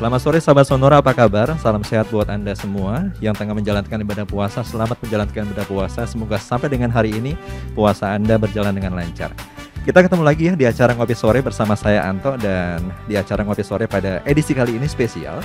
Selamat sore sahabat Sonora, apa kabar? Salam sehat buat Anda semua yang tengah menjalankan ibadah puasa. Selamat menjalankan ibadah puasa. Semoga sampai dengan hari ini puasa Anda berjalan dengan lancar. Kita ketemu lagi ya di acara Ngopi Sore bersama saya Anto dan di acara Ngopi Sore pada edisi kali ini spesial.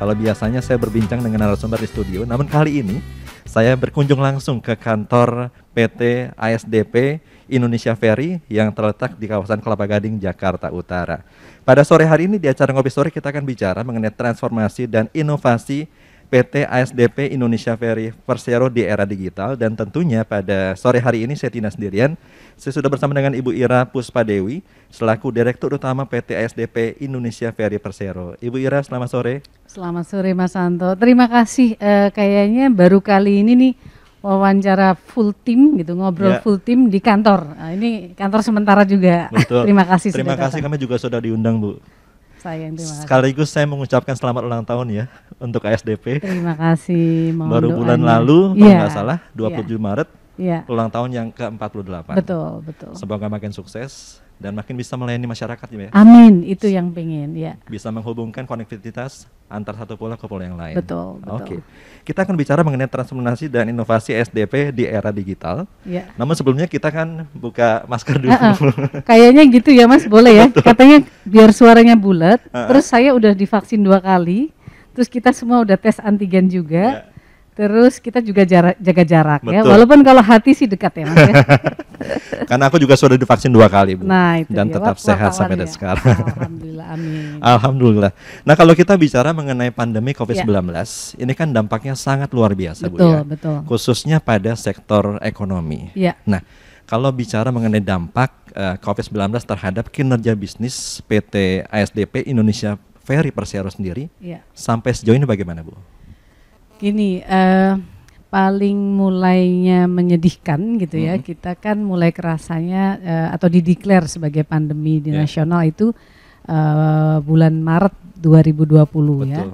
Kalau biasanya saya berbincang dengan narasumber di studio, namun kali ini saya berkunjung langsung ke kantor PT ASDP Indonesia Ferry yang terletak di kawasan Kelapa Gading, Jakarta Utara. Pada sore hari ini di acara Ngopi Sore kita akan bicara mengenai transformasi dan inovasi PT ASDP Indonesia Ferry Persero di era digital dan tentunya pada sore hari ini saya Tina sendirian. Saya sudah bersama dengan Ibu Ira Puspadewi selaku Direktur Utama PT ASDP Indonesia Ferry Persero. Ibu Ira, selamat sore. Selamat sore Mas Anto. Terima kasih. E, kayaknya baru kali ini nih wawancara full tim gitu ngobrol ya. full tim di kantor nah, ini kantor sementara juga Betul. terima kasih terima sudah kasih datang. kami juga sudah diundang bu saya terima kasih. sekaligus saya mengucapkan selamat ulang tahun ya untuk ASDP terima kasih Mohon baru doanya. bulan lalu ya. kalau iya. nggak salah 27 ya. Maret ya. ulang tahun yang ke 48 betul betul semoga makin sukses dan makin bisa melayani masyarakat ya. Amin, itu yang pengen ya. Bisa menghubungkan konektivitas antar satu pola ke pola yang lain. Betul, betul. Oke. Kita akan bicara mengenai transformasi dan inovasi SDP di era digital. Ya. Namun sebelumnya kita kan buka masker dulu. Kayaknya gitu ya Mas, boleh ya. Betul. Katanya biar suaranya bulat. Terus saya udah divaksin dua kali. Terus kita semua udah tes antigen juga. Ya Terus kita juga jarak, jaga jarak ya. Betul. ya, walaupun kalau hati sih dekat ya mas ya. Karena aku juga sudah divaksin dua kali bu, nah, itu dan dia. tetap Wah, sehat sampai ya. dan sekarang. Alhamdulillah, amin. Alhamdulillah. Nah kalau kita bicara mengenai pandemi iya. COVID-19, ya. ini kan dampaknya sangat luar biasa betul, bu ya. Betul. Khususnya pada sektor ekonomi. Ya. Nah kalau bicara mengenai dampak uh, eh, COVID-19 terhadap kinerja bisnis PT ASDP Indonesia Ferry Persero sendiri, ya. sampai sejauh ini bagaimana bu? Gini, uh, paling mulainya menyedihkan gitu ya. Mm -hmm. Kita kan mulai kerasanya uh, atau dideklar sebagai pandemi di yeah. nasional itu uh, bulan Maret 2020 ya. Betul. ya.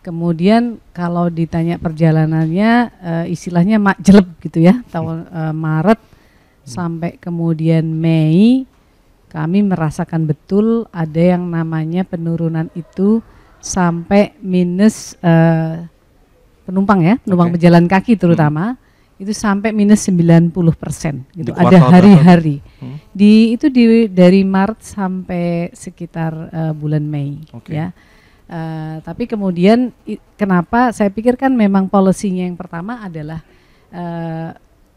Kemudian kalau ditanya perjalanannya uh, istilahnya mak jeleb gitu ya. Tahun uh, Maret hmm. sampai kemudian Mei kami merasakan betul ada yang namanya penurunan itu sampai minus uh, penumpang ya, penumpang okay. pejalan kaki terutama hmm. itu sampai minus 90 persen gitu. Ada hari-hari hmm. di itu di dari Maret sampai sekitar uh, bulan Mei okay. ya. Uh, tapi kemudian i, kenapa saya pikirkan memang polisinya yang pertama adalah eh,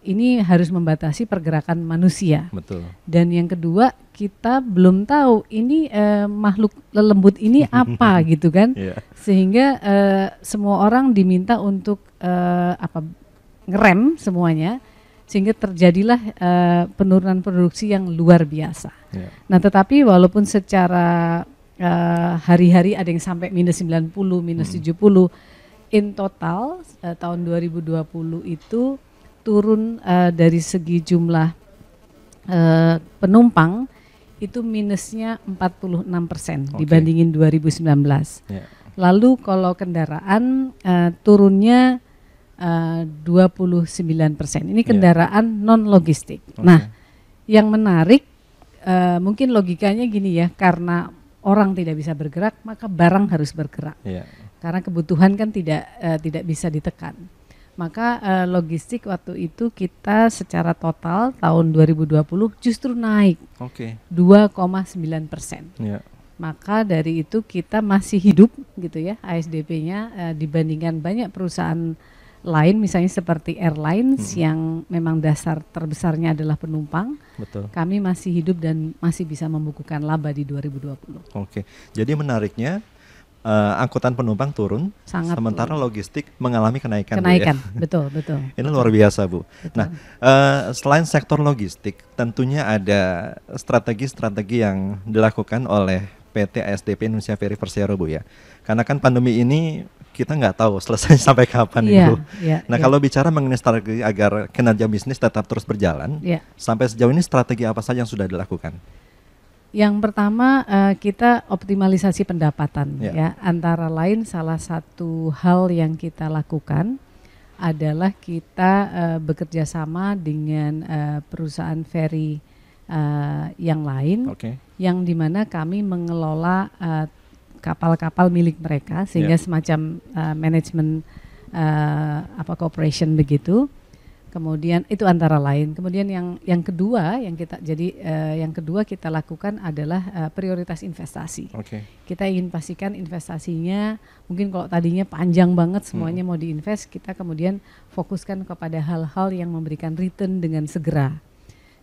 ini harus membatasi pergerakan manusia. Betul. Dan yang kedua, kita belum tahu ini eh, makhluk lembut ini apa gitu kan. Yeah. Sehingga eh, semua orang diminta untuk eh, apa ngerem semuanya sehingga terjadilah eh, penurunan produksi yang luar biasa. Yeah. Nah, tetapi walaupun secara eh, hari-hari eh, ada yang sampai minus 90, minus hmm. 70 in total eh, tahun 2020 itu turun uh, dari segi jumlah uh, penumpang itu minusnya 46 persen okay. dibandingin 2019. Yeah. Lalu kalau kendaraan uh, turunnya uh, 29 persen. Ini ya. kendaraan yeah. non logistik. Okay. Nah, yang menarik uh, mungkin logikanya gini ya, karena orang tidak bisa bergerak maka barang harus bergerak. Yeah. Karena kebutuhan kan tidak uh, tidak bisa ditekan maka uh, logistik waktu itu kita secara total tahun 2020 justru naik okay. 2,9 persen. Yeah. Maka dari itu kita masih hidup gitu ya ASDP-nya uh, eh, dibandingkan banyak perusahaan lain misalnya seperti airlines hmm. yang memang dasar terbesarnya adalah penumpang. Betul. Kami masih hidup dan masih bisa membukukan laba di 2020. Oke. Okay. Jadi menariknya uh, angkutan penumpang turun, Sangat sementara logistik mengalami kenaikan. Ya. Kenaikan, ya. betul, betul. Ini luar biasa Bu. Betul. Nah, uh, selain sektor logistik, tentunya ada strategi-strategi yang dilakukan oleh PT ASDP Indonesia Ferry Persero Bu ya. Karena kan pandemi ini kita nggak tahu selesai sampai kapan yeah, itu. Yeah, nah, yeah. kalau bicara mengenai strategi agar kinerja bisnis tetap terus berjalan, yeah. sampai sejauh ini strategi apa saja yang sudah dilakukan? Yang pertama uh, kita optimalisasi pendapatan yeah. ya. Antara lain salah satu hal yang kita lakukan adalah kita uh, bekerja sama dengan uh, perusahaan ferry uh, yang lain, okay. yang dimana kami mengelola kapal-kapal uh, milik mereka sehingga yeah. semacam uh, manajemen uh, apa cooperation begitu Kemudian itu antara lain. Kemudian yang yang kedua yang kita jadi uh, yang kedua kita lakukan adalah uh, prioritas investasi. Okay. Kita ingin pastikan investasinya mungkin kalau tadinya panjang banget semuanya hmm. mau diinvest, kita kemudian fokuskan kepada hal-hal yang memberikan return dengan segera.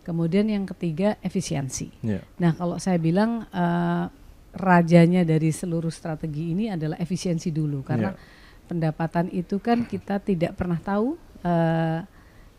Kemudian yang ketiga efisiensi. Yeah. Nah kalau saya bilang uh, rajanya dari seluruh strategi ini adalah efisiensi dulu karena yeah. pendapatan itu kan kita tidak pernah tahu uh,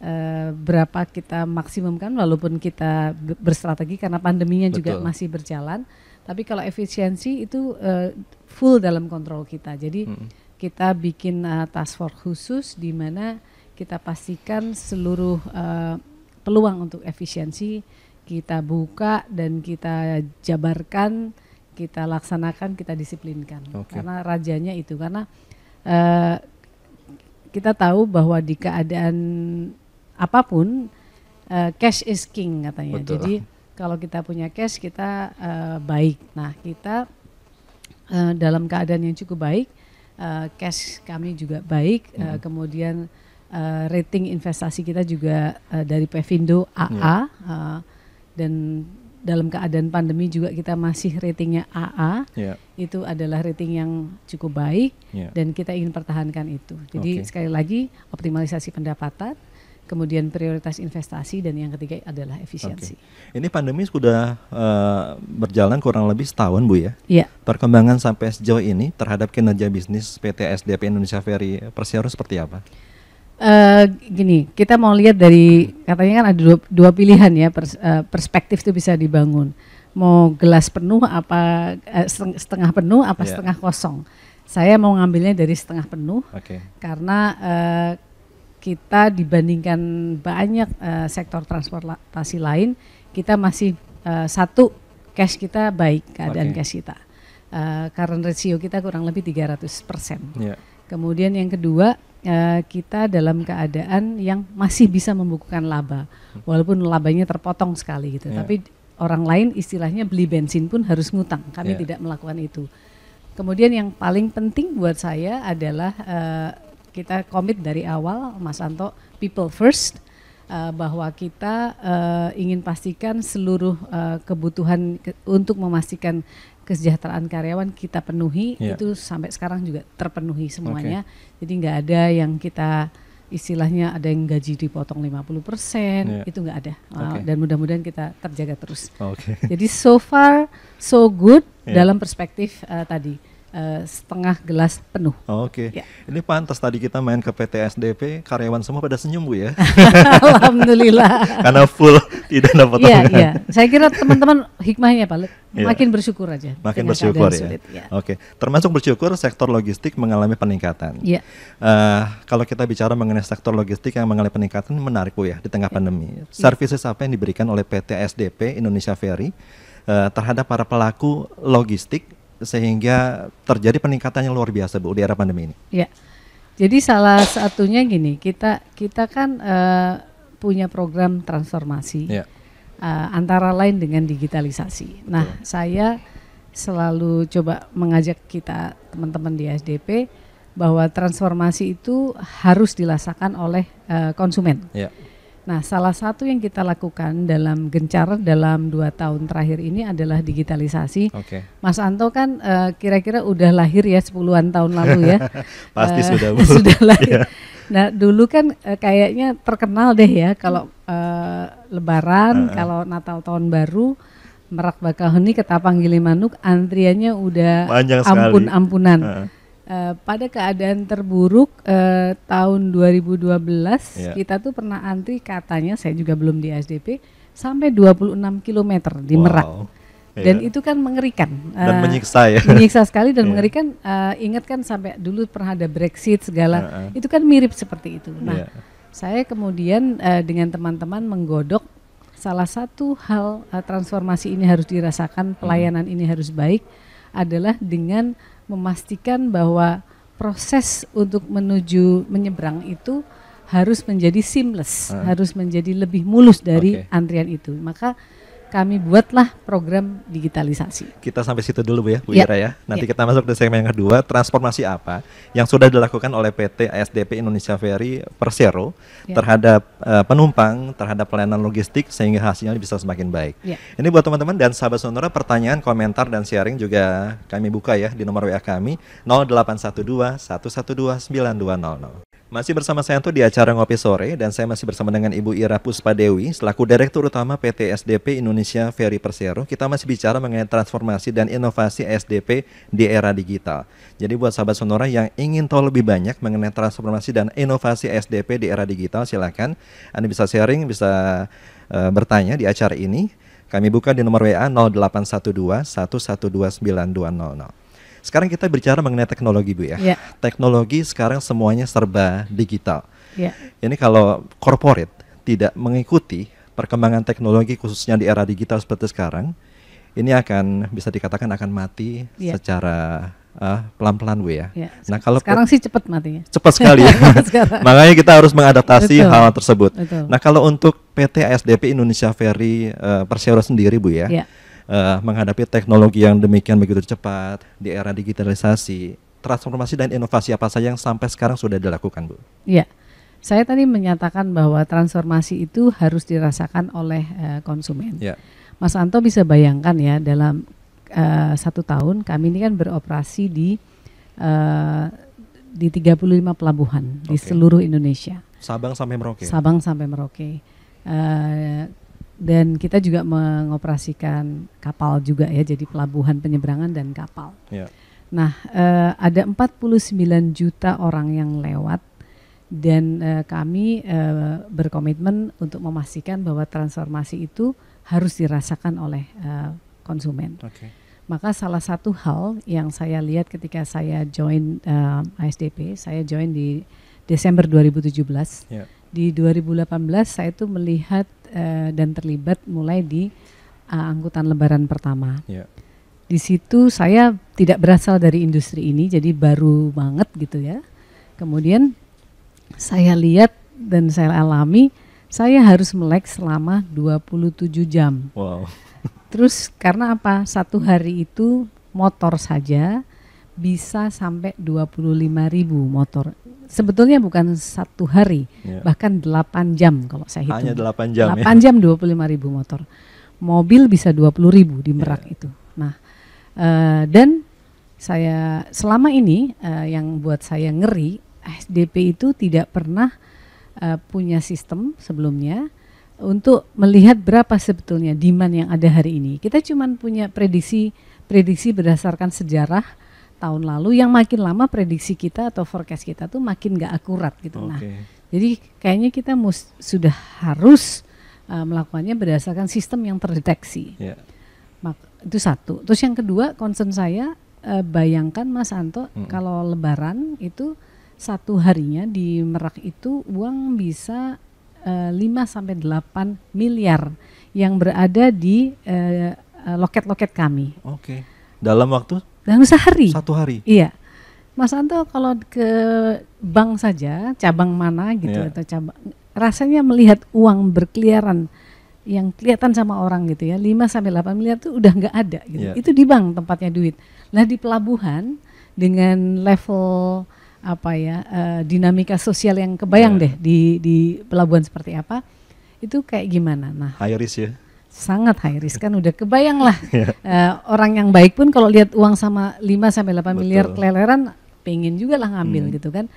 Eh, berapa kita maksimumkan walaupun kita berstrategi karena pandeminya Betul. juga masih berjalan tapi kalau efisiensi itu uh, full dalam kontrol kita jadi hmm. kita bikin uh, task force khusus di mana kita pastikan seluruh uh, peluang untuk efisiensi kita buka dan kita jabarkan kita laksanakan kita disiplinkan okay. karena rajanya itu karena uh, kita tahu bahwa di keadaan apapun uh, cash is king katanya. Betul. Jadi kalau kita punya cash kita uh, baik. Nah kita uh, dalam keadaan yang cukup baik, uh, cash kami juga baik. Hmm. Uh, kemudian uh, rating investasi kita juga uh, dari Pevindo AA yeah. Ya. uh, dan dalam keadaan pandemi juga kita masih ratingnya AA. Yeah. Itu adalah rating yang cukup baik yeah. dan kita ingin pertahankan itu. Jadi okay. sekali lagi optimalisasi pendapatan kemudian prioritas investasi dan yang ketiga adalah efisiensi. Okay. Ini pandemi sudah uh, berjalan kurang lebih setahun Bu ya. Yeah. Perkembangan sampai sejauh ini terhadap kinerja bisnis PT SDP Indonesia Ferry Persero seperti apa? Uh, gini, kita mau lihat dari katanya kan ada dua, dua pilihan ya pers, uh, perspektif itu bisa dibangun. Mau gelas penuh apa uh, setengah penuh apa yeah. setengah kosong. Saya mau ngambilnya dari setengah penuh okay. karena uh, kita dibandingkan banyak uh, sektor transportasi lain, kita masih uh, satu cash kita baik keadaan okay. cash kita. Uh, current ratio kita kurang lebih 300 Yeah. Kemudian yang kedua uh, kita dalam keadaan yang masih bisa membukukan laba, hmm. walaupun labanya terpotong sekali gitu. Yeah. Tapi orang lain istilahnya beli bensin pun harus ngutang. Kami yeah. tidak melakukan itu. Kemudian yang paling penting buat saya adalah uh, kita komit dari awal Mas Anto people first uh, bahwa kita uh, ingin pastikan seluruh uh, kebutuhan ke, untuk memastikan kesejahteraan karyawan kita penuhi yeah. itu sampai sekarang juga terpenuhi semuanya. Okay. Jadi nggak ada yang kita istilahnya ada yang gaji dipotong 50 persen yeah. itu nggak ada ah, okay. uh, dan mudah-mudahan kita terjaga terus. Okay. Jadi so far so good yeah. dalam perspektif uh, tadi Eh, setengah gelas penuh. Oh, Oke. Okay. Ya. Ini pantas tadi kita main ke PT SDP, karyawan semua pada senyum Bu ya. Alhamdulillah. Karena full tidak dapat Iya, iya. Saya kira teman-teman hikmahnya Pak, iya. makin bersyukur aja. Makin bersyukur ya. ya. Oke. Okay. Termasuk bersyukur sektor logistik mengalami peningkatan. Iya. Uh, kalau kita bicara mengenai sektor logistik yang mengalami peningkatan menarik Bu ya di tengah ya. pandemi. Ya. Services apa yang diberikan oleh PT SDP Indonesia Ferry eh, terhadap para pelaku logistik sehingga terjadi peningkatan yang luar biasa Bu di era pandemi ini. Ya. Jadi salah satunya gini, kita kita kan uh, punya program transformasi. Ya. Uh, antara lain dengan digitalisasi. Nah, Betul. Nah, saya selalu coba mengajak kita teman-teman di SDP bahwa transformasi itu harus dirasakan oleh uh, konsumen. Ya Nah, salah satu yang kita lakukan dalam gencar dalam dua tahun terakhir ini adalah digitalisasi. Okay. Mas Anto kan eh, kira-kira uh, udah lahir ya sepuluhan tahun lalu ya. Pasti uh, sudah bu. sudah iya. lahir. Yeah. Nah, dulu kan uh, kayaknya terkenal deh ya kalau uh, Lebaran, uh huh kalau Natal tahun baru. Merak tapang Ketapang manuk antriannya udah ampun-ampunan. Uh huh Eh, pada keadaan terburuk uh, tahun 2012 yeah. kita tuh pernah antri katanya saya juga belum di SDP sampai 26 km di wow. Merak. Iya. Dan yeah. itu kan mengerikan dan uh, menyiksa ya. Menyiksa sekali dan yeah. mengerikan uh, ingat kan sampai dulu pernah ada Brexit segala. Uh -uh. Itu kan mirip seperti itu. Iya. Nah, yeah. saya kemudian uh, dengan teman-teman menggodok salah satu hal uh, transformasi ini harus dirasakan, hmm. pelayanan hmm. ini harus baik adalah dengan memastikan bahwa proses untuk menuju menyeberang itu harus menjadi seamless, uh. harus menjadi lebih mulus dari okay. antrian itu. Maka kami buatlah program digitalisasi. Kita sampai situ dulu Bu ya, Bu ya. Ira ya. Nanti ya. kita masuk ke segmen yang kedua, transformasi apa yang sudah dilakukan oleh PT ASDP Indonesia Ferry Persero ya. terhadap uh, penumpang, terhadap pelayanan logistik sehingga hasilnya bisa semakin baik. Ya. Ini buat teman-teman dan sahabat sonora pertanyaan, komentar dan sharing juga kami buka ya di nomor WA kami 0812 112 9200. Masih bersama saya tuh di acara Ngopi Sore dan saya masih bersama dengan Ibu Ira Puspadewi selaku Direktur Utama PT SDP Indonesia Ferry Persero. Kita masih bicara mengenai transformasi dan inovasi SDP di era digital. Jadi buat sahabat Sonora yang ingin tahu lebih banyak mengenai transformasi dan inovasi SDP di era digital silakan Anda bisa sharing, bisa uh, bertanya di acara ini. Kami buka di nomor WA 0812 1129200. Sekarang kita bicara mengenai teknologi Bu ya. Yeah. Teknologi sekarang semuanya serba digital. Yeah. Ini kalau corporate tidak mengikuti perkembangan teknologi khususnya di era digital seperti sekarang, ini akan bisa dikatakan akan mati yeah. secara pelan ah, pelan-pelan Bu ya. ya. Nah, kalau sekarang sih cepat matinya. Cepat sekali. ya. Makanya kita harus mengadaptasi Betul. hal tersebut. Betul. Nah, kalau untuk PT ASDP Indonesia Ferry uh, Persero sendiri Bu ya. ya uh, menghadapi teknologi yang demikian begitu cepat di era digitalisasi, transformasi dan inovasi apa saja yang sampai sekarang sudah dilakukan, Bu? Iya. Saya tadi menyatakan bahwa transformasi itu harus dirasakan oleh uh, konsumen. Ya. Mas Anto bisa bayangkan ya dalam uh, satu tahun kami ini kan beroperasi di uh, di 35 pelabuhan okay. di seluruh Indonesia. Sabang sampai Merauke. Sabang sampai Merauke. Uh, dan kita juga mengoperasikan kapal juga ya jadi pelabuhan penyeberangan dan kapal. Ya. Nah, eh, ada 49 juta orang yang lewat dan eh, kami eh, berkomitmen untuk memastikan bahwa transformasi itu harus dirasakan oleh konsumen. Okay. Maka salah satu hal yang saya lihat ketika saya join ASDP, saya join di Desember 2017. Yeah. Di 2018 saya itu melihat Eh, dan terlibat mulai di uh, angkutan lebaran pertama. Yeah. Di situ saya tidak berasal dari industri ini, jadi baru banget gitu ya. Kemudian saya lihat dan saya alami, saya harus melek selama 27 jam. Wow. Terus karena apa? Satu hari itu motor saja bisa sampai 25 ribu motor sebetulnya bukan satu hari, yeah. bahkan 8 jam kalau saya hitung. Hanya 8 jam 8 ya? jam 25 ribu motor. Mobil bisa 20 ribu di Merak yeah. itu. Nah, uh, dan saya selama ini uh, yang buat saya ngeri, SDP itu tidak pernah uh, punya sistem sebelumnya untuk melihat berapa sebetulnya demand yang ada hari ini. Kita cuma punya prediksi prediksi berdasarkan sejarah tahun lalu yang makin lama prediksi kita atau forecast kita tuh makin nggak akurat gitu. Okay. Nah, jadi kayaknya kita mus sudah harus uh, melakukannya berdasarkan sistem yang terdeteksi. Yeah. itu satu. Terus yang kedua, concern saya uh, bayangkan Mas Anto hmm. kalau Lebaran itu satu harinya di Merak itu uang bisa uh, eh, 5 sampai 8 miliar yang berada di loket-loket uh, kami. Oke. Okay. Dalam waktu dalam sehari. Satu hari. Iya. Mas Anto kalau ke bank saja, cabang mana gitu yeah. atau cabang rasanya melihat uang berkeliaran yang kelihatan sama orang gitu ya 5 sampai 8 miliar tuh udah nggak ada gitu. Yeah. Itu di bank tempatnya duit. Nah, di pelabuhan dengan level apa ya uh, dinamika sosial yang kebayang yeah. deh di di pelabuhan seperti apa itu kayak gimana? Nah, high risk ya sangat high risk kan udah kebayang lah yeah. Iya. uh, orang yang baik pun kalau lihat uang sama 5 sampai 8 Betul. miliar keleleran pengen juga lah ngambil hmm. gitu kan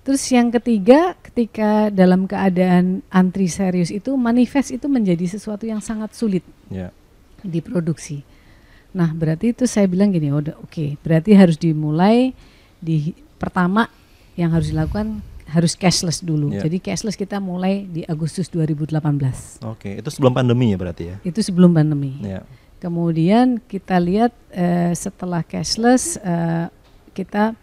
terus yang ketiga ketika dalam keadaan antri serius itu manifest itu menjadi sesuatu yang sangat sulit yeah. diproduksi nah berarti itu saya bilang gini oh, oke okay, berarti harus dimulai di pertama yang harus dilakukan harus cashless dulu. Yeah. Jadi cashless kita mulai di Agustus 2018. Oke, okay. itu sebelum pandemi ya berarti ya? Itu sebelum pandemi. Yeah. Kemudian kita lihat uh, setelah cashless uh, kita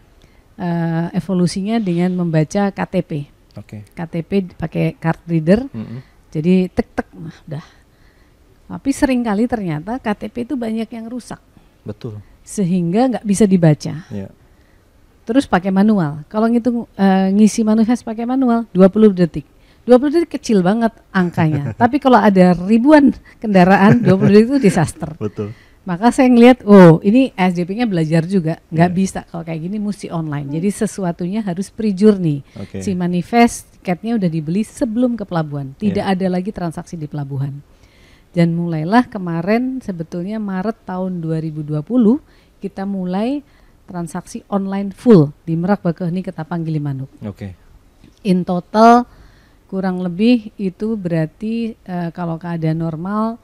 uh, evolusinya dengan membaca KTP. Oke. Okay. KTP pakai card reader. Mm -hmm. Jadi tek tek nah, udah. Tapi kali ternyata KTP itu banyak yang rusak. Betul. Sehingga nggak bisa dibaca. Yeah terus pakai manual. Kalau ngitung uh, ngisi manifest pakai manual 20 detik. 20 detik kecil banget angkanya. Tapi kalau ada ribuan kendaraan 20 detik itu disaster. Betul. Maka saya ngelihat, oh ini SDP-nya belajar juga, nggak yeah. bisa kalau kayak gini mesti online. Jadi sesuatunya harus pre-journey. Okay. Si manifest tiketnya udah dibeli sebelum ke pelabuhan, iya. tidak yeah. ada lagi transaksi di pelabuhan. Dan mulailah kemarin sebetulnya Maret tahun 2020 kita mulai transaksi online full di Merak kita Ketapang Gilimanuk. Oke. Okay. In total kurang lebih itu berarti uh, kalau keadaan normal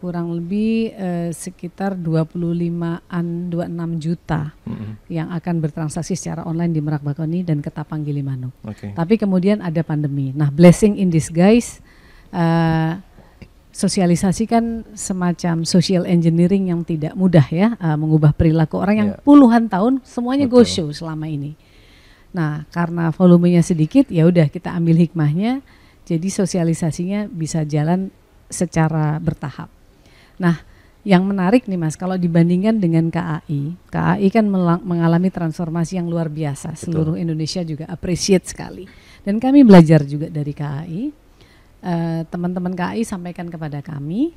kurang lebih eh, sekitar 25-an 26 juta mm -hmm. yang akan bertransaksi secara online di Merak Bakoni dan Ketapang Gilimanuk. Okay. Tapi kemudian ada pandemi. Nah, blessing in disguise eh, sosialisasi kan semacam social engineering yang tidak mudah ya uh, mengubah perilaku orang yang yeah. puluhan tahun semuanya Betul. go show selama ini. Nah, karena volumenya sedikit ya udah kita ambil hikmahnya jadi sosialisasinya bisa jalan secara bertahap. Nah, yang menarik nih Mas kalau dibandingkan dengan KAI, KAI kan mengalami transformasi yang luar biasa. Betul. Seluruh Indonesia juga appreciate sekali. Dan kami belajar juga dari KAI Eh, teman-teman uh, sampaikan kepada kami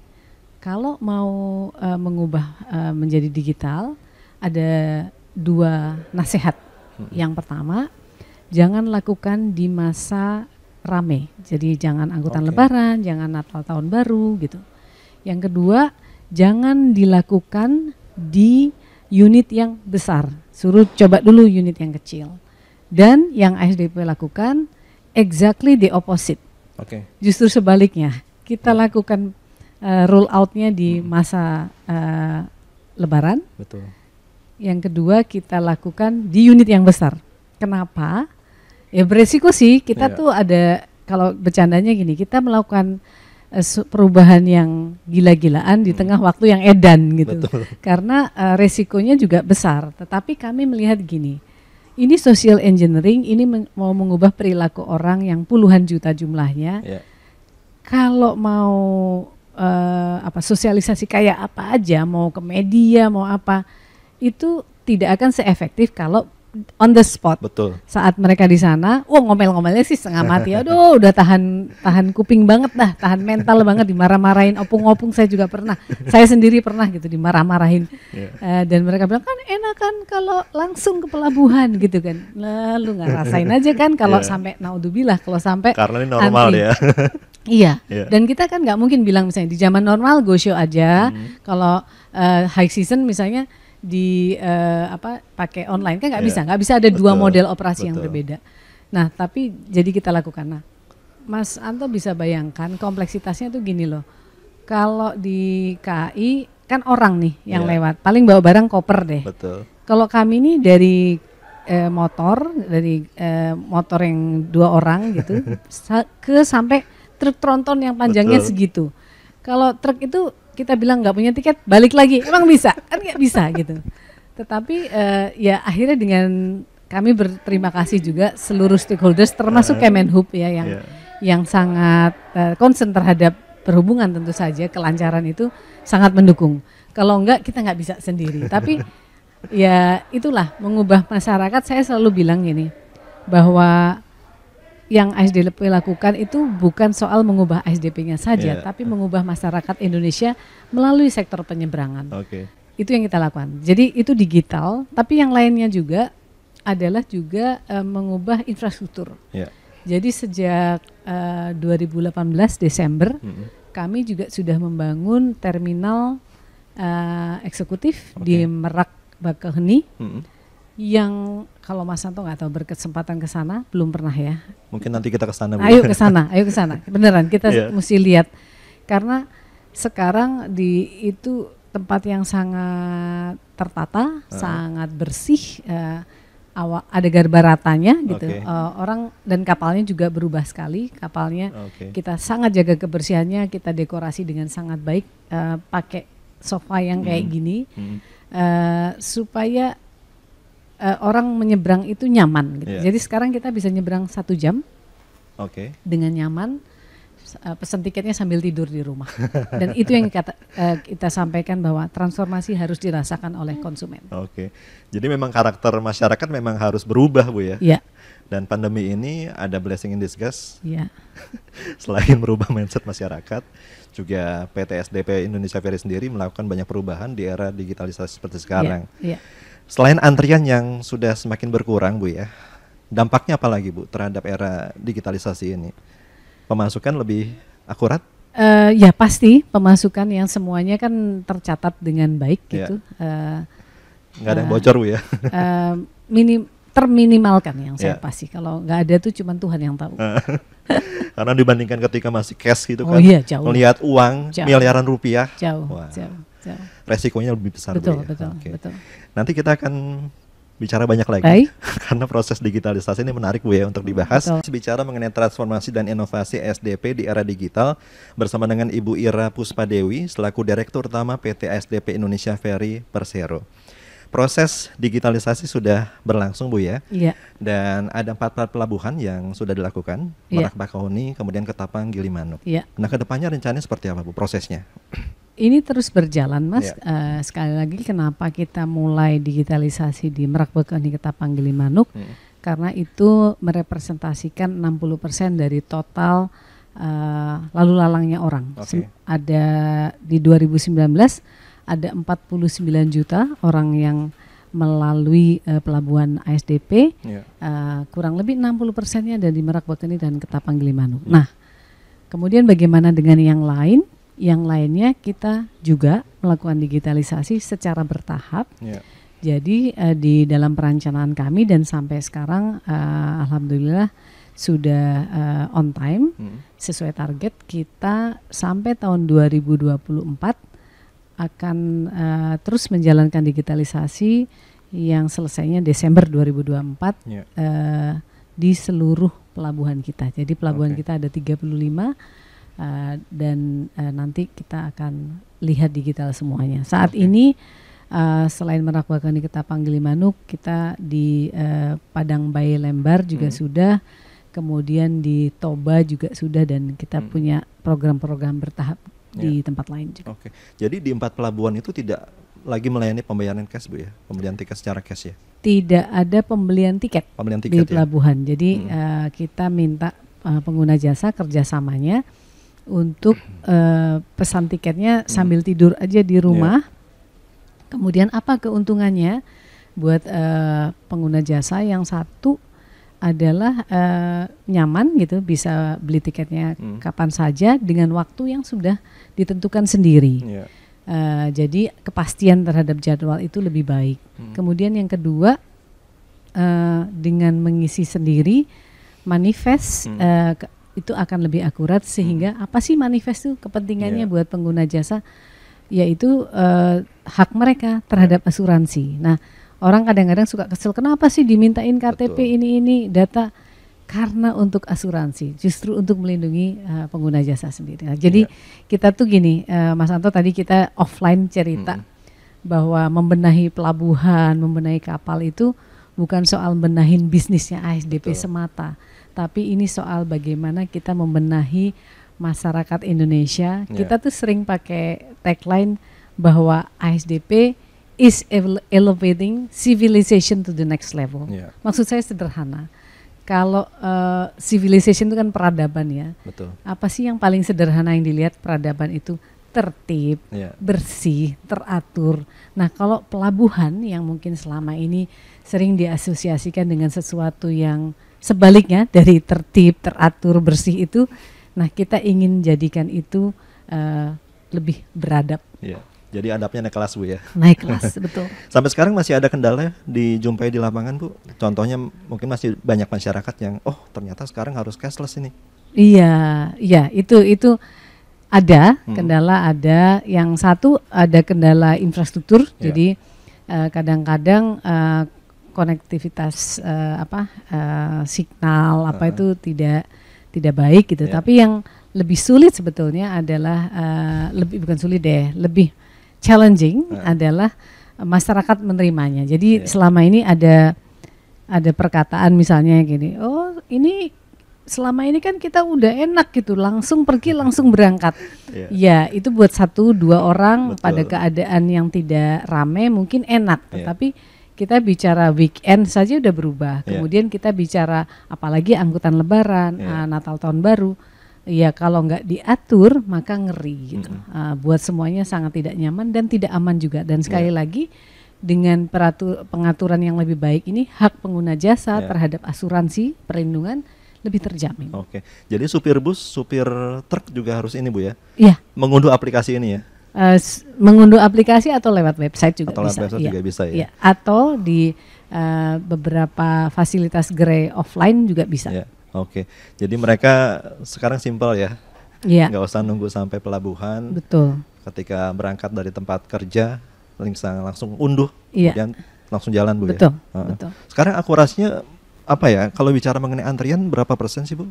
kalau mau uh, mengubah uh, menjadi digital ada dua nasihat. Hmm. Yang pertama, jangan lakukan di masa rame. Jadi jangan angkutan okay. lebaran, jangan Natal tahun baru gitu. Yang kedua, jangan dilakukan di unit yang besar. Suruh coba dulu unit yang kecil. Dan yang ASDP lakukan exactly the opposite Okay. Justru sebaliknya, kita lakukan uh, eh, roll outnya di hmm. masa uh, Lebaran. Betul. Yang kedua kita lakukan di unit yang besar. Kenapa? Ya beresiko sih. Kita yeah. tuh ada kalau bercandanya gini, kita melakukan eh, perubahan yang gila-gilaan di hmm. tengah waktu yang edan gitu. Betul. Karena uh, resikonya juga besar. Tetapi kami melihat gini ini social engineering ini men mau mengubah perilaku orang yang puluhan juta jumlahnya. Yeah. Kalau mau uh, apa sosialisasi kayak apa aja, mau ke media, mau apa, itu tidak akan seefektif kalau on the spot. Betul. Saat mereka di sana, wah oh, ngomel-ngomelnya sih setengah mati. Aduh, udah tahan tahan kuping banget dah, tahan mental banget dimarah-marahin, opung-opung saya juga pernah. Saya sendiri pernah gitu dimarah-marahin. Yeah. Iya. Uh, dan mereka bilang kan enak kan kalau langsung ke pelabuhan gitu kan. Lalu nggak rasain aja kan kalau yeah. sampai naudzubillah kalau sampai Karena ini normal ya. iya. Yeah. Dan kita kan nggak mungkin bilang misalnya di zaman normal go show aja. Mm. Kalau uh, high season misalnya di uh, apa pakai online kan nggak yeah. bisa nggak bisa ada betul, dua model operasi betul. yang berbeda nah tapi jadi kita lakukan nah Mas Anto bisa bayangkan kompleksitasnya tuh gini loh kalau di KI kan orang nih yang yeah. lewat paling bawa barang koper deh kalau kami ini dari eh, motor dari eh, motor yang dua orang gitu ke sampai truk tronton yang panjangnya betul. segitu kalau truk itu kita bilang nggak punya tiket balik lagi emang bisa kan nggak bisa gitu tetapi uh, ya akhirnya dengan kami berterima kasih juga seluruh stakeholders termasuk Kemenhub ya yang yeah. yang sangat uh, concern terhadap perhubungan tentu saja kelancaran itu sangat mendukung kalau enggak kita nggak bisa sendiri tapi ya itulah mengubah masyarakat saya selalu bilang ini bahwa yang ASDP lakukan itu bukan soal mengubah ASDP-nya saja, yeah. tapi mengubah masyarakat Indonesia melalui sektor penyeberangan. Okay. Itu yang kita lakukan. Jadi itu digital, tapi yang lainnya juga adalah juga uh, mengubah infrastruktur. Yeah. Jadi sejak uh, eh, 2018 Desember mm -hmm. kami juga sudah membangun terminal uh, eksekutif okay. di Merak Bakaheni. Mm -hmm yang kalau Mas Santo nggak tahu berkesempatan ke sana belum pernah ya. Mungkin nanti kita ke sana. Ayo ke sana, ayo ke sana. Beneran kita yeah. mesti lihat karena sekarang di itu tempat yang sangat tertata, uh. sangat bersih. Uh, eh, awal ada garbaratanya gitu okay. uh, eh, orang dan kapalnya juga berubah sekali kapalnya okay. kita sangat jaga kebersihannya kita dekorasi dengan sangat baik uh, pakai sofa yang kayak hmm. gini hmm. Uh, supaya uh, orang menyeberang itu nyaman. Gitu. Yeah. Jadi sekarang kita bisa nyeberang satu jam okay. dengan nyaman. Uh, pesan tiketnya sambil tidur di rumah dan itu yang kata, uh, kita sampaikan bahwa transformasi harus dirasakan oleh konsumen. Oke, okay. jadi memang karakter masyarakat memang harus berubah bu ya. Yeah. Dan pandemi ini ada blessing in disguise. Yeah. Selain merubah mindset masyarakat, juga PT SDP Indonesia Ferry sendiri melakukan banyak perubahan di era digitalisasi seperti sekarang. Iya. Yeah. Selain antrian yang sudah semakin berkurang, Bu ya, dampaknya apa lagi, Bu, terhadap era digitalisasi ini? Pemasukan lebih akurat? Uh, ya pasti pemasukan yang semuanya kan tercatat dengan baik yeah. gitu. Uh, nggak ada yang eh, bocor bu ya? uh, minim terminimalkan yang yeah. saya pasti. Ya. Kalau nggak ada tuh cuma Tuhan yang tahu. Karena dibandingkan ketika masih cash gitu oh kan, iya, jauh. melihat uang jauh. miliaran rupiah, jauh, wow. jauh betul. Iya. resikonya lebih besar. Betul, ya? betul, okay. betul. Nanti kita akan bicara banyak lagi Hai. karena proses digitalisasi ini menarik Bu ya untuk dibahas. Betul. Bicara mengenai transformasi dan inovasi SDP di era digital bersama dengan Ibu Ira Puspadewi selaku Direktur Utama PT SDP Indonesia Ferry Persero. Proses digitalisasi sudah berlangsung Bu ya. Iya. Dan ada empat pelabuhan yang sudah dilakukan, iya. Merak ya. Bakahuni, kemudian Ketapang, Gilimanuk. Iya. Nah, kedepannya rencananya seperti apa Bu prosesnya? ini terus berjalan, Mas. Ya. Uh, sekali lagi, kenapa kita mulai digitalisasi di Merak Bekoni Ketapang Manuk? Hmm. Karena itu merepresentasikan 60% dari total uh, lalu lalangnya orang. Okay. ada di 2019 ada 49 juta orang yang melalui uh, pelabuhan ASDP. Yeah. Ya. Uh, kurang lebih 60 persennya dari Merak Bekeni dan Ketapang Gilimanuk. Yeah. Hmm. Nah, kemudian bagaimana dengan yang lain? yang lainnya kita juga melakukan digitalisasi secara bertahap. Yeah. Jadi uh, di dalam perencanaan kami dan sampai sekarang uh, alhamdulillah sudah uh, on time hmm. sesuai target kita sampai tahun 2024 akan uh, terus menjalankan digitalisasi yang selesainya Desember 2024 yeah. uh, di seluruh pelabuhan kita. Jadi pelabuhan okay. kita ada 35 uh, dan uh, nanti kita akan lihat digital semuanya. Saat okay. ini uh, selain merakwalkan di panggil Manuk, kita di uh, Padang Bayi Lembar juga hmm. sudah, kemudian di Toba juga sudah dan kita hmm. punya program-program bertahap yeah. di ya. tempat lain juga. Oke. Okay. Jadi di empat pelabuhan itu tidak lagi melayani pembayaran cash Bu ya, pembelian tiket secara cash ya? Tidak ada pembelian tiket, pembelian tiket di ya? pelabuhan. Ya? Jadi hmm. uh, kita minta uh, pengguna jasa kerjasamanya untuk uh, pesan tiketnya hmm. sambil tidur aja di rumah. Yeah. Kemudian apa keuntungannya buat uh, pengguna jasa yang satu adalah uh, nyaman gitu bisa beli tiketnya hmm. kapan saja dengan waktu yang sudah ditentukan sendiri. Yeah. Iya. Uh, jadi kepastian terhadap jadwal itu lebih baik. Hmm. Kemudian yang kedua uh, dengan mengisi sendiri manifest hmm. uh, itu akan lebih akurat sehingga hmm. apa sih manifest itu kepentingannya yeah. buat pengguna jasa yaitu uh, hak mereka terhadap yeah. asuransi. Nah, orang kadang-kadang suka kesel kenapa sih dimintain KTP Betul. ini ini data karena untuk asuransi justru untuk melindungi uh, pengguna jasa sendiri. Nah, jadi yeah. kita tuh gini uh, Mas Anto tadi kita offline cerita hmm. bahwa membenahi pelabuhan, membenahi kapal itu bukan soal benahin bisnisnya ASDP Betul. semata tapi ini soal bagaimana kita membenahi masyarakat Indonesia. Yeah. Kita tuh sering pakai tagline bahwa ASDP is elevating civilization to the next level. Yeah. Maksud saya sederhana. Kalau uh, civilization itu kan peradaban ya. Betul. Apa sih yang paling sederhana yang dilihat peradaban itu? tertib, yeah. bersih, teratur. Nah, kalau pelabuhan yang mungkin selama ini sering diasosiasikan dengan sesuatu yang sebaliknya dari tertib, teratur, bersih itu, nah kita ingin jadikan itu uh, lebih beradab. Yeah. Jadi adabnya naik kelas Bu ya. Naik kelas, betul. Sampai sekarang masih ada kendala dijumpai di lapangan Bu. Contohnya mungkin masih banyak masyarakat yang oh ternyata sekarang harus cashless ini. Iya, iya itu itu ada hmm. kendala ada yang satu ada kendala infrastruktur. Ya. Jadi eh, kadang-kadang uh, uh, konektivitas uh, apa uh, signal apa uh -huh. itu tidak tidak baik gitu. Yeah. Tapi yang lebih sulit sebetulnya adalah uh, lebih bukan sulit deh, lebih challenging uh -huh. adalah masyarakat menerimanya. Jadi yeah. selama ini ada ada perkataan misalnya gini, oh ini selama ini kan kita udah enak gitu, langsung pergi iya. langsung berangkat. yeah. Ya itu buat satu dua orang Betul. pada keadaan yang tidak rame mungkin enak, yeah. tetapi kita bicara weekend saja udah berubah. Iya. Kemudian yeah. kita bicara apalagi angkutan lebaran, yeah. Iya. uh, Natal tahun baru. Ya kalau nggak diatur maka ngeri gitu. Mm -hmm. uh, buat semuanya sangat tidak nyaman dan tidak aman juga. Dan iya. sekali yeah. lagi dengan peratur, pengaturan yang lebih baik ini hak pengguna jasa yeah. terhadap asuransi perlindungan lebih terjamin. Oke. Okay. Jadi supir bus, supir truk juga harus ini Bu ya. Iya. Yeah. Mengunduh aplikasi ini ya uh, mengunduh aplikasi atau lewat website juga atau bisa. Atau website ya. juga bisa ya. ya. Atau di uh, beberapa fasilitas Grey offline juga bisa. Ya. Oke. Jadi mereka sekarang simpel ya. Iya. Nggak usah nunggu sampai pelabuhan. Betul. Ketika berangkat dari tempat kerja langsung langsung unduh ya. kemudian langsung jalan Bu ya? betul, ya. Betul. Sekarang akurasinya apa ya? Kalau bicara mengenai antrian berapa persen sih Bu?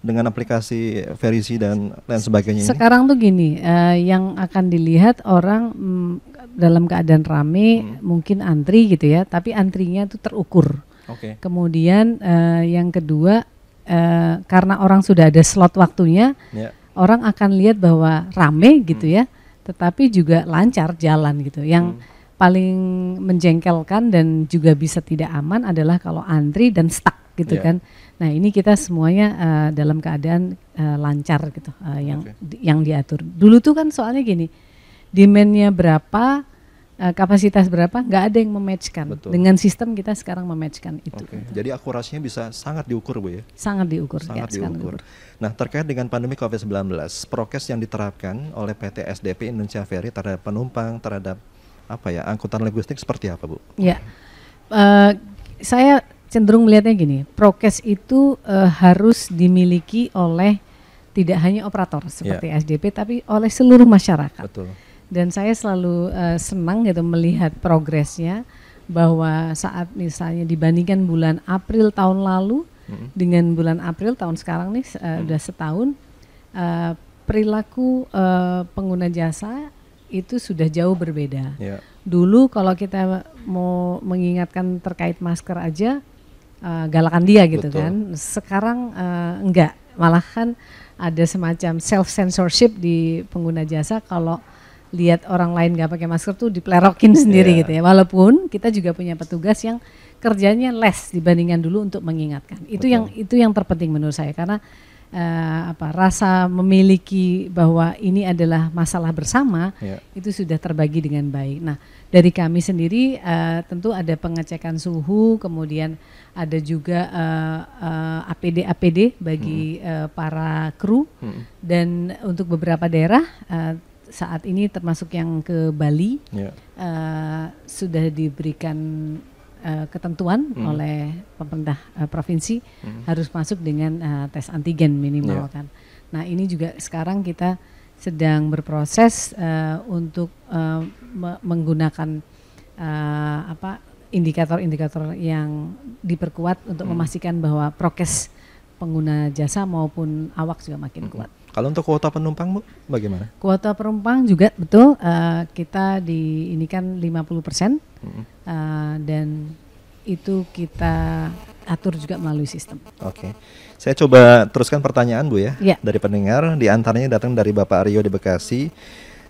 dengan aplikasi verisi dan lain sebagainya. Sekarang ini? tuh gini, uh, yang akan dilihat orang mm, dalam keadaan rame hmm. mungkin antri gitu ya, tapi antrinya itu terukur. Okay. Kemudian uh, yang kedua uh, karena orang sudah ada slot waktunya, yeah. orang akan lihat bahwa rame hmm. gitu hmm. ya, tetapi juga lancar jalan gitu. Yang hmm paling menjengkelkan dan juga bisa tidak aman adalah kalau antri dan stuck gitu yeah. kan. Nah ini kita semuanya uh, dalam keadaan uh, lancar gitu uh, yang okay. di, yang diatur. Dulu tuh kan soalnya gini, demandnya berapa, uh, kapasitas berapa, nggak ada yang mematchkan. Betul. Dengan sistem kita sekarang mematchkan itu. Okay. Gitu. Jadi akurasinya bisa sangat diukur bu ya? Sangat diukur. Sangat ya, diukur. Nah terkait dengan pandemi COVID-19, prokes yang diterapkan oleh PT SDP Indonesia Ferry terhadap penumpang, terhadap apa ya angkutan logistik seperti apa bu? Ya, uh, saya cenderung melihatnya gini, prokes itu uh, harus dimiliki oleh tidak hanya operator iya. seperti yeah. SDP tapi oleh seluruh masyarakat. Betul. Dan saya selalu uh, senang gitu melihat progresnya bahwa saat misalnya dibandingkan bulan April tahun lalu hmm dengan bulan April tahun sekarang nih uh, hmm udah setahun uh, perilaku uh, pengguna jasa itu sudah jauh berbeda. Yeah. Dulu kalau kita mau mengingatkan terkait masker aja uh, eh, galakan dia gitu Betul. kan. Sekarang uh, enggak, malahan ada semacam self censorship di pengguna jasa kalau lihat orang lain nggak pakai masker tuh diplerokin sendiri yeah. gitu ya. Walaupun kita juga punya petugas yang kerjanya less dibandingkan dulu untuk mengingatkan. Itu Betul. yang itu yang terpenting menurut saya karena uh, apa rasa memiliki bahwa ini adalah masalah bersama yeah. itu sudah terbagi dengan baik. Nah, dari kami sendiri uh, tentu ada pengecekan suhu, kemudian ada juga uh, eh, uh, APD bagi hmm. uh, para kru hmm. dan untuk beberapa daerah uh, saat ini termasuk yang ke Bali yeah. Ya. uh, sudah diberikan Eh, ketentuan hmm. oleh pemerintah uh, provinsi hmm. harus masuk dengan uh, tes antigen minimal yeah. kan. Nah ini juga sekarang kita sedang berproses uh, untuk uh, me menggunakan uh, apa indikator-indikator yang diperkuat untuk hmm. memastikan bahwa prokes pengguna jasa maupun awak juga makin hmm. kuat. Kalau untuk kuota penumpang Bu, bagaimana? Kuota penumpang juga betul uh, kita di ini kan 50 persen uh, dan itu kita atur juga melalui sistem. Oke, okay. saya coba teruskan pertanyaan Bu ya, yeah. dari pendengar. Di antaranya datang dari Bapak Aryo di Bekasi.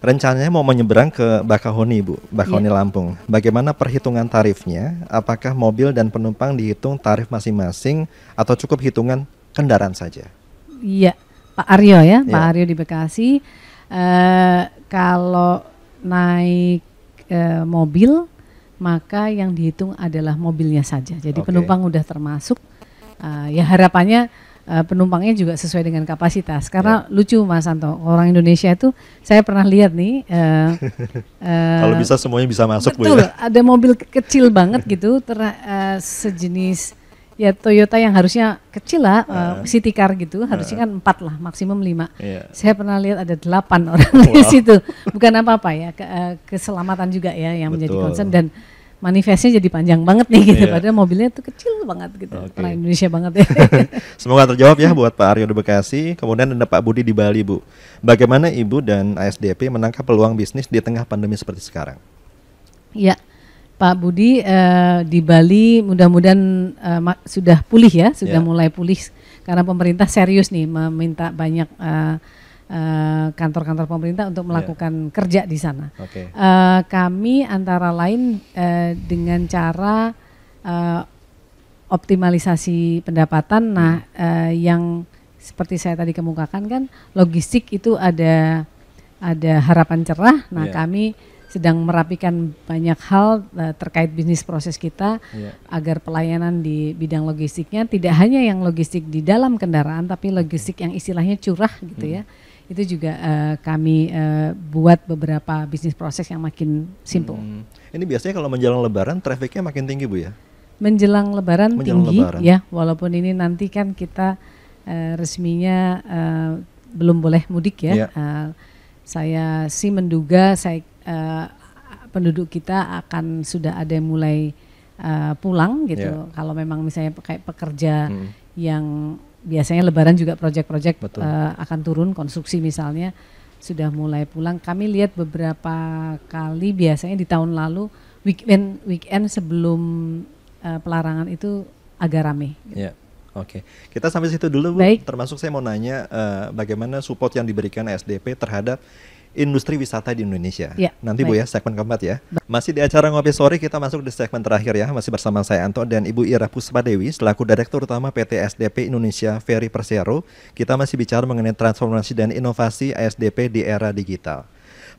Rencananya mau menyeberang ke Bakahoni Bu, Bakahoni yeah. Lampung. Bagaimana perhitungan tarifnya? Apakah mobil dan penumpang dihitung tarif masing-masing atau cukup hitungan kendaraan saja? Iya, Pak Aryo ya, Pak iya. Aryo di Bekasi. Uh, kalau naik uh, mobil maka yang dihitung adalah mobilnya saja. Jadi okay. penumpang udah termasuk. Uh, ya harapannya uh, penumpangnya juga sesuai dengan kapasitas. Karena yeah. lucu Mas Anto, orang Indonesia itu saya pernah lihat nih. Uh, uh, Kalau bisa semuanya bisa masuk. Ya. Betul, ya? ada mobil kecil banget gitu, ter, uh, sejenis ya Toyota yang harusnya kecil lah, uh, uh, city car gitu, harusnya kan empat lah, maksimum lima. Yeah. Saya pernah lihat ada delapan orang wow. di situ. Bukan apa-apa ya, ke, uh, keselamatan juga ya yang Betul. menjadi concern dan manifestnya jadi panjang banget nih gitu. Yeah. Padahal mobilnya tuh kecil banget gitu, okay. orang Indonesia banget ya. Semoga terjawab ya buat Pak Aryo di Bekasi, kemudian ada Pak Budi di Bali Bu. Bagaimana Ibu dan ASDP menangkap peluang bisnis di tengah pandemi seperti sekarang? Ya, Pak Budi uh, di Bali mudah-mudahan uh, sudah pulih ya, sudah ya. mulai pulih karena pemerintah serius nih meminta banyak eh, kantor-kantor uh, uh, pemerintah untuk ya. melakukan ya. kerja di sana. Okay. Uh, kami antara lain uh, dengan cara uh, optimalisasi pendapatan. Hmm. Nah, uh, yang seperti saya tadi kemukakan kan logistik itu ada ada harapan cerah. Nah, ya. kami sedang merapikan banyak hal uh, terkait bisnis proses kita yeah. agar pelayanan di bidang logistiknya tidak hanya yang logistik di dalam kendaraan tapi logistik yang istilahnya curah gitu ya. hmm. ya itu juga uh, kami uh, buat beberapa bisnis proses yang makin simpel Hmm. Ini biasanya kalau menjelang Lebaran trafficnya makin tinggi bu ya? Menjelang Lebaran menjelang tinggi lebaran. ya, walaupun ini nanti kan kita uh, resminya uh, belum boleh mudik ya. Yeah. Iya. Uh, saya sih menduga saya Eh, penduduk kita akan sudah ada yang mulai uh, pulang gitu. Yeah. Kalau memang misalnya kayak pekerja hmm. yang biasanya Lebaran juga proyek-proyek uh, eh, akan turun konstruksi misalnya sudah mulai pulang. Kami lihat beberapa kali biasanya di tahun lalu weekend weekend sebelum uh, pelarangan itu agak ramai Gitu. Yeah. Oke, okay. kita sampai situ dulu Bu. Baik. Termasuk saya mau nanya uh, bagaimana support yang diberikan SDP terhadap industri wisata di Indonesia. Ya, Nanti baik. Bu ya segmen keempat ya. Masih di acara ngopi sore kita masuk di segmen terakhir ya. Masih bersama saya Anto dan Ibu Ira Puspa Dewi, selaku Direktur Utama PT SDP Indonesia Ferry Persero. Kita masih bicara mengenai transformasi dan inovasi ASDP di era digital.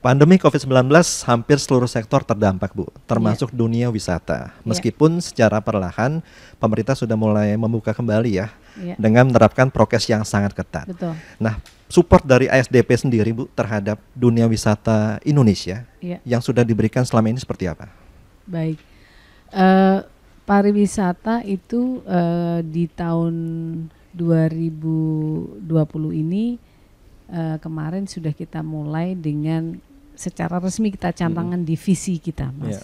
Pandemi COVID-19 hampir seluruh sektor terdampak, Bu, termasuk yeah. dunia wisata. Ya. Meskipun yeah. secara perlahan pemerintah sudah mulai membuka kembali ya yeah. dengan menerapkan prokes yang sangat ketat. Betul. Nah, support dari ASDP sendiri Bu terhadap dunia wisata Indonesia ya. yang sudah diberikan selama ini seperti apa? Baik. Uh, pariwisata itu uh, di tahun 2020 ini uh, kemarin sudah kita mulai dengan secara resmi kita cantangan hmm. divisi kita, Mas. Ya.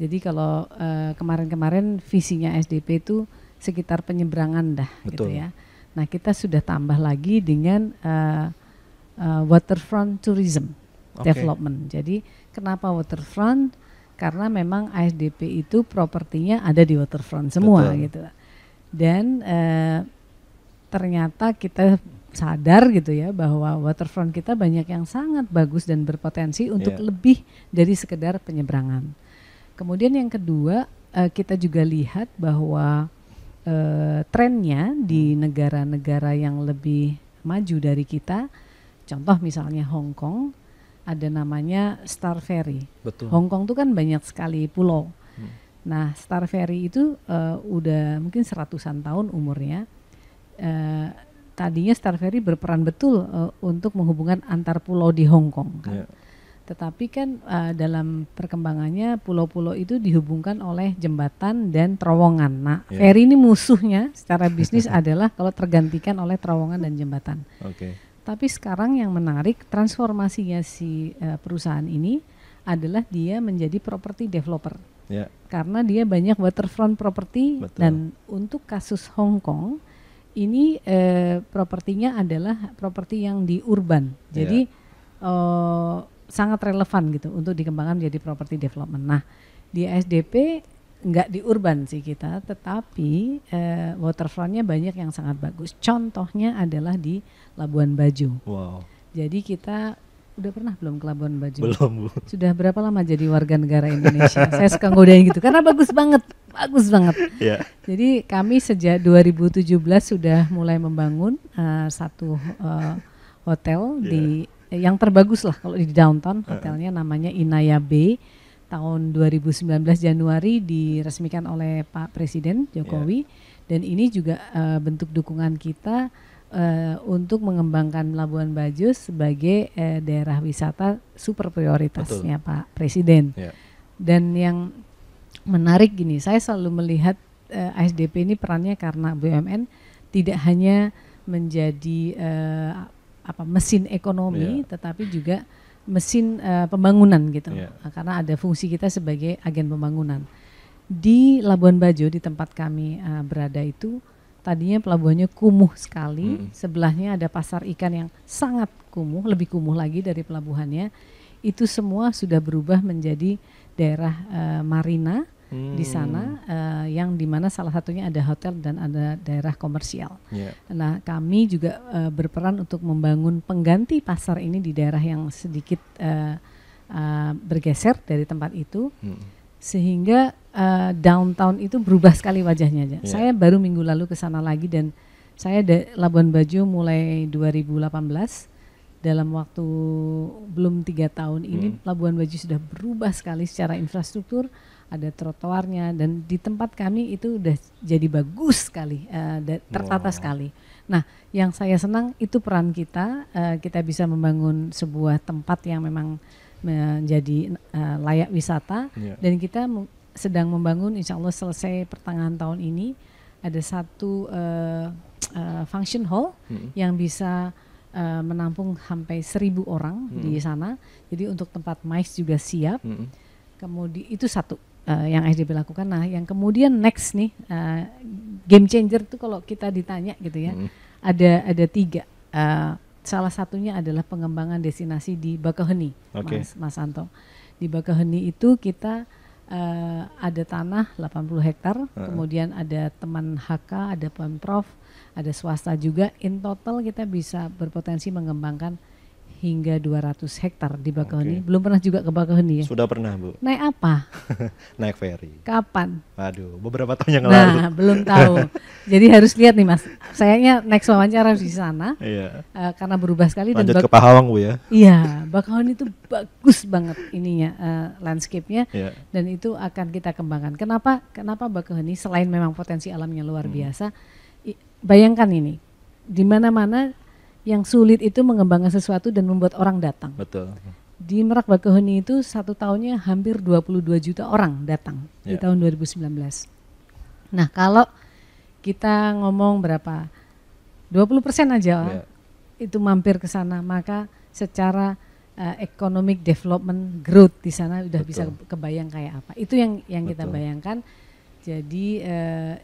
Jadi kalau kemarin kemarin-kemarin visinya SDP itu sekitar penyeberangan dah gitu Betul. gitu ya. Nah, kita sudah tambah lagi dengan uh, uh, waterfront tourism okay. development. Jadi, kenapa waterfront? Karena memang ASDP itu propertinya ada di waterfront semua Betul. gitu. Dan uh, ternyata kita sadar gitu ya bahwa waterfront kita banyak yang sangat bagus dan berpotensi untuk yeah. lebih dari sekedar penyeberangan. Kemudian yang kedua, uh, kita juga lihat bahwa uh, trennya di hmm. negara-negara yang lebih maju dari kita. Contoh misalnya Hong Kong, ada namanya Star Ferry. Betul. Hong Kong itu kan banyak sekali pulau. Hmm. Nah, Star Ferry itu uh, udah mungkin seratusan tahun umurnya. Uh, tadinya Star Ferry berperan betul uh, untuk menghubungkan antar pulau di Hong Kong kan. Yeah. Tetapi kan uh, dalam perkembangannya pulau-pulau itu dihubungkan oleh jembatan dan terowongan. Nah, yeah. ferry ini musuhnya secara bisnis adalah kalau tergantikan oleh terowongan dan jembatan. Oke. Okay. Tapi sekarang yang menarik transformasinya si uh, perusahaan ini adalah dia menjadi property developer. Yeah. Karena dia banyak waterfront property Betul. dan untuk kasus Hong Kong ini uh, propertinya adalah properti yang di urban. Ya. Jadi yeah. uh, sangat relevan gitu untuk dikembangkan menjadi properti development. Nah, di SDP nggak di urban sih kita, tetapi uh, waterfrontnya banyak yang sangat bagus. Contohnya adalah di Labuan Bajo. Wow. Jadi kita udah pernah belum ke Labuan Bajo? Belum bu. Sudah berapa lama jadi warga negara Indonesia? Saya suka godain gitu karena bagus banget, bagus banget. Yeah. Jadi kami sejak 2017 sudah mulai membangun uh, satu uh, hotel yeah. di iya yang terbagus lah kalau di downtown hotelnya namanya Inaya Bay tahun 2019 Januari diresmikan oleh Pak Presiden Jokowi yeah. dan ini juga uh, bentuk dukungan kita uh, untuk mengembangkan Labuan Bajo sebagai uh, daerah wisata super prioritasnya Betul. Pak Presiden yeah. dan yang menarik gini saya selalu melihat uh, ASDP ini perannya karena BUMN tidak hanya menjadi uh, apa mesin ekonomi, yeah. tetapi juga mesin uh, pembangunan gitu. Yeah. Iya. Karena ada fungsi kita sebagai agen pembangunan. Di Labuan Bajo di tempat kami uh, berada itu tadinya pelabuhannya kumuh sekali, mm. sebelahnya ada pasar ikan yang sangat kumuh, lebih kumuh lagi dari pelabuhannya. Itu semua sudah berubah menjadi daerah uh, marina hmm. di sana uh, yang dimana salah satunya ada hotel dan ada daerah komersial. Yeah. Nah kami juga uh, berperan untuk membangun pengganti pasar ini di daerah yang sedikit uh, uh, bergeser dari tempat itu. Hmm sehingga uh, downtown itu berubah sekali wajahnya Yeah. Saya baru minggu lalu ke sana lagi dan saya Labuan Bajo mulai 2018 dalam waktu belum tiga tahun ini hmm. Labuan Bajo sudah berubah sekali secara infrastruktur, ada trotoarnya dan di tempat kami itu udah jadi bagus sekali, uh, tertata wow. sekali. Nah, yang saya senang itu peran kita, uh, kita bisa membangun sebuah tempat yang memang menjadi uh, layak wisata yeah. dan kita sedang membangun, insya Allah selesai pertengahan tahun ini ada satu uh, uh, function hall hmm. yang bisa uh, menampung sampai seribu orang hmm. di sana. Jadi untuk tempat mice juga siap. Hmm. Kemudian itu satu uh, yang SDP lakukan. Nah, yang kemudian next nih uh, game changer itu kalau kita ditanya gitu ya, hmm. ada ada tiga. Uh, salah satunya adalah pengembangan destinasi di Bakaheni okay. Mas Mas Anto. Di Bakaheni itu kita uh, ada tanah 80 hektar, uh -uh. kemudian ada teman HK, ada pemprov, ada swasta juga. In total kita bisa berpotensi mengembangkan hingga 200 hektar di Bakauheni. Okay. Belum pernah juga ke Bakauheni ya? Sudah pernah, Bu. Naik apa? Naik ferry. Kapan? aduh beberapa tahun yang nah, lalu. Nah, belum tahu. Jadi harus lihat nih, Mas. Sayangnya next wawancara harus di sana. Iya. Uh, karena berubah sekali Lanjut dan ke Pahawang, Bu ya. Iya, Bakauheni itu bagus banget ininya uh, landscape-nya iya. dan itu akan kita kembangkan. Kenapa? Kenapa Bakauheni selain memang potensi alamnya luar hmm. biasa, bayangkan ini di mana-mana yang sulit itu mengembangkan sesuatu dan membuat orang datang. Betul. Di Merak Bakahuni itu satu tahunnya hampir 22 juta orang datang yeah. di ya. tahun 2019. Nah kalau kita ngomong berapa 20 persen aja yeah. itu mampir ke sana maka secara uh, economic development growth di sana udah Betul. bisa kebayang kayak apa itu yang yang Betul. kita bayangkan jadi eh,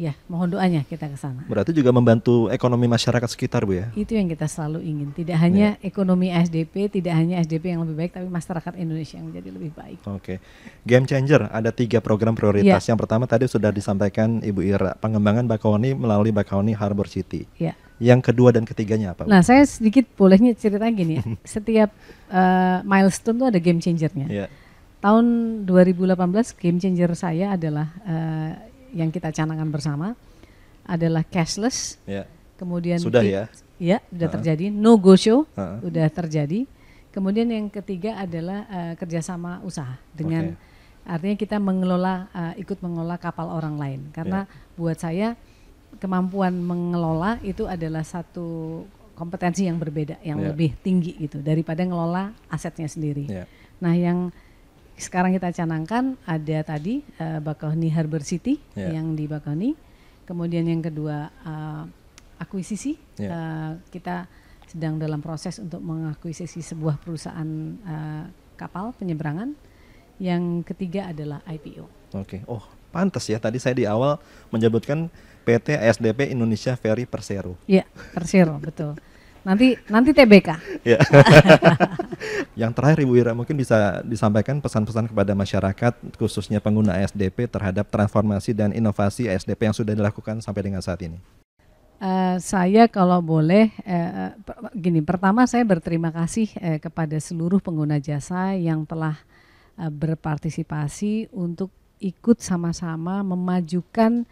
ya mohon doanya kita ke sana. Berarti juga membantu ekonomi masyarakat sekitar Bu ya? Itu yang kita selalu ingin. Tidak hanya ya. ekonomi SDP, tidak hanya SDP yang lebih baik, tapi masyarakat Indonesia yang menjadi lebih baik. Oke, game changer ada tiga program prioritas. Ya. Yang pertama tadi sudah disampaikan Ibu Ira, pengembangan Bakauheni melalui Bakauheni Harbor City. Ya. Yang kedua dan ketiganya apa? Bu? Nah, saya sedikit bolehnya cerita gini ya. Setiap uh, milestone itu ada game changernya. Ya. Tahun 2018 game changer saya adalah eh, yang kita canangkan bersama adalah cashless. Ya. Kemudian sudah ya. Ya, sudah uh-huh. terjadi no go show, uh-huh. sudah terjadi. Kemudian yang ketiga adalah uh, kerjasama usaha dengan okay. artinya kita mengelola uh, ikut mengelola kapal orang lain karena yeah. buat saya kemampuan mengelola itu adalah satu kompetensi yang berbeda yang yeah. lebih tinggi gitu daripada mengelola asetnya sendiri. Yeah. Nah yang sekarang kita canangkan ada tadi uh, eh, ni Harbor City yeah. yang di ni Kemudian yang kedua uh, akuisisi. Yeah. Ya. Uh, kita sedang dalam proses untuk mengakuisisi sebuah perusahaan uh, kapal penyeberangan. Yang ketiga adalah IPO. Oke. Okay. Oh, pantas ya tadi saya di awal menyebutkan PT ASDP Indonesia Ferry Persero. Iya, yeah, Persero, betul. Nanti nanti TBK. Ya. yang terakhir Ibu Ira mungkin bisa disampaikan pesan-pesan kepada masyarakat khususnya pengguna SDP terhadap transformasi dan inovasi SDP yang sudah dilakukan sampai dengan saat ini. Uh, saya kalau boleh uh, gini pertama saya berterima kasih uh, kepada seluruh pengguna jasa yang telah uh, berpartisipasi untuk ikut sama-sama memajukan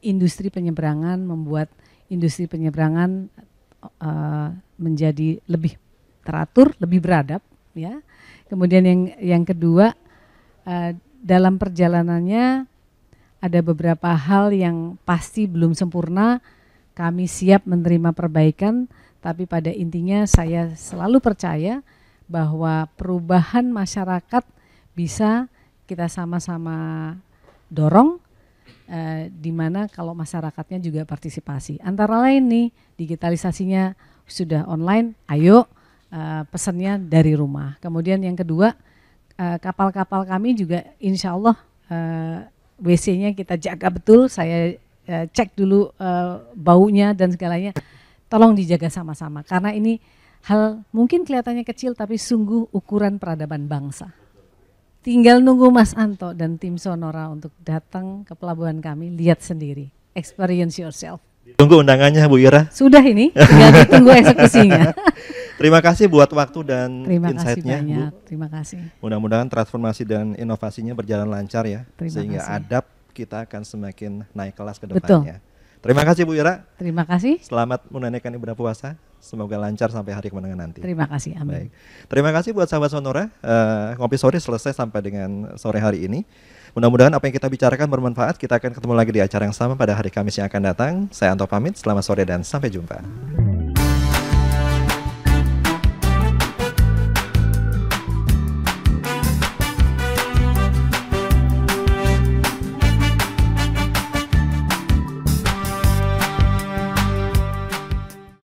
industri penyeberangan membuat industri penyeberangan uh, menjadi lebih teratur, lebih beradab ya. Kemudian yang yang kedua uh, dalam perjalanannya ada beberapa hal yang pasti belum sempurna. Kami siap menerima perbaikan, tapi pada intinya saya selalu percaya bahwa perubahan masyarakat bisa kita sama-sama dorong dimana eh, di mana kalau masyarakatnya juga partisipasi. Antara lain nih digitalisasinya sudah online, ayo uh, pesannya dari rumah. Kemudian yang kedua eh, kapal-kapal uh, kami juga insya Allah uh, WC-nya kita jaga betul. Saya uh, cek dulu uh, baunya dan segalanya. Tolong dijaga sama-sama karena ini hal mungkin kelihatannya kecil tapi sungguh ukuran peradaban bangsa. Tinggal nunggu Mas Anto dan tim Sonora untuk datang ke pelabuhan kami, lihat sendiri, experience yourself. Tunggu undangannya Bu Ira. Sudah ini, tinggal ditunggu eksekusinya. Terima kasih buat waktu dan Terima Kasih banyak. Bu. Terima kasih. Mudah-mudahan transformasi dan inovasinya berjalan lancar ya. Terima sehingga kasih. adab kita akan semakin naik kelas ke depannya. Betul. Terima kasih Bu Ira. Terima kasih. Selamat menunaikan ibadah puasa. Semoga lancar sampai hari kemenangan nanti. Terima kasih. Amin. Baik. Terima kasih buat sahabat Sonora. Uh, ngopi sore selesai sampai dengan sore hari ini. Mudah-mudahan apa yang kita bicarakan bermanfaat. Kita akan ketemu lagi di acara yang sama pada hari Kamis yang akan datang. Saya Anto pamit. Selamat sore dan sampai jumpa.